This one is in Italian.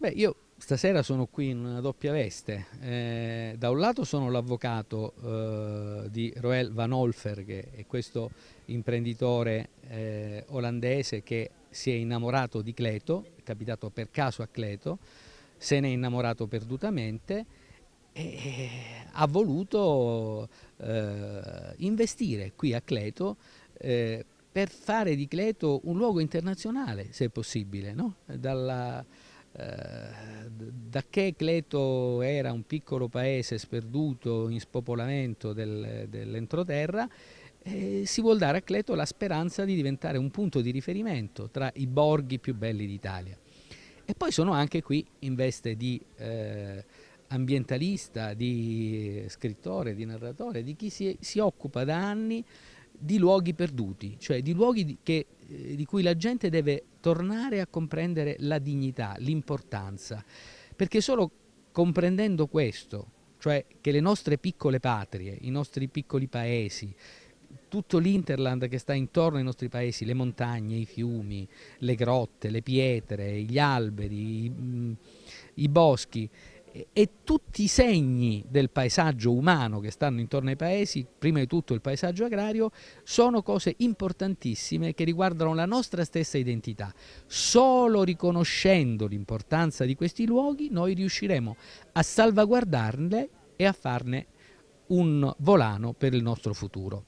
Beh, io stasera sono qui in una doppia veste. Eh, da un lato sono l'avvocato eh, di Roel Van Olfer, che è questo imprenditore eh, olandese che si è innamorato di Cleto, è capitato per caso a Cleto, se ne è innamorato perdutamente e ha voluto eh, investire qui a Cleto eh, per fare di Cleto un luogo internazionale, se possibile, no? Dalla, eh, da che Cleto era un piccolo paese sperduto in spopolamento del, dell'entroterra, eh, si vuol dare a Cleto la speranza di diventare un punto di riferimento tra i borghi più belli d'Italia. E poi sono anche qui in veste di eh, ambientalista, di scrittore, di narratore, di chi si, si occupa da anni di luoghi perduti, cioè di luoghi che eh, di cui la gente deve tornare a comprendere la dignità, l'importanza, perché solo comprendendo questo, cioè che le nostre piccole patrie, i nostri piccoli paesi, tutto l'Interland che sta intorno ai nostri paesi, le montagne, i fiumi, le grotte, le pietre, gli alberi, i, mm, i boschi, e tutti i segni del paesaggio umano che stanno intorno ai paesi, prima di tutto il paesaggio agrario, sono cose importantissime che riguardano la nostra stessa identità. Solo riconoscendo l'importanza di questi luoghi noi riusciremo a salvaguardarle e a farne un volano per il nostro futuro.